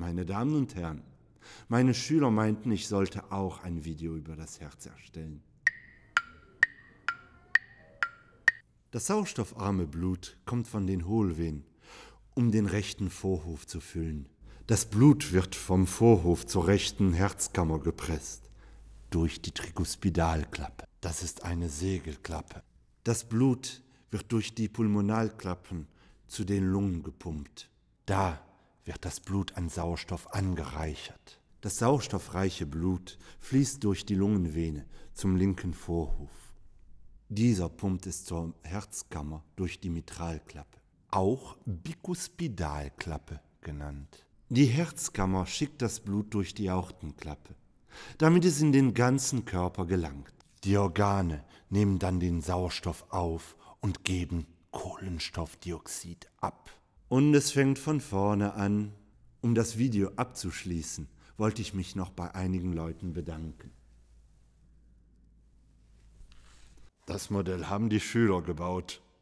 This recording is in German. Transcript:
Meine Damen und Herren, meine Schüler meinten, ich sollte auch ein Video über das Herz erstellen. Das sauerstoffarme Blut kommt von den Hohlwehen, um den rechten Vorhof zu füllen. Das Blut wird vom Vorhof zur rechten Herzkammer gepresst, durch die Tricuspidalklappe. Das ist eine Segelklappe. Das Blut wird durch die Pulmonalklappen zu den Lungen gepumpt. Da wird das Blut an Sauerstoff angereichert. Das sauerstoffreiche Blut fließt durch die Lungenvene zum linken Vorhof. Dieser pumpt es zur Herzkammer durch die Mitralklappe, auch Bikuspidalklappe genannt. Die Herzkammer schickt das Blut durch die Aortenklappe, damit es in den ganzen Körper gelangt. Die Organe nehmen dann den Sauerstoff auf und geben Kohlenstoffdioxid ab. Und es fängt von vorne an. Um das Video abzuschließen, wollte ich mich noch bei einigen Leuten bedanken. Das Modell haben die Schüler gebaut.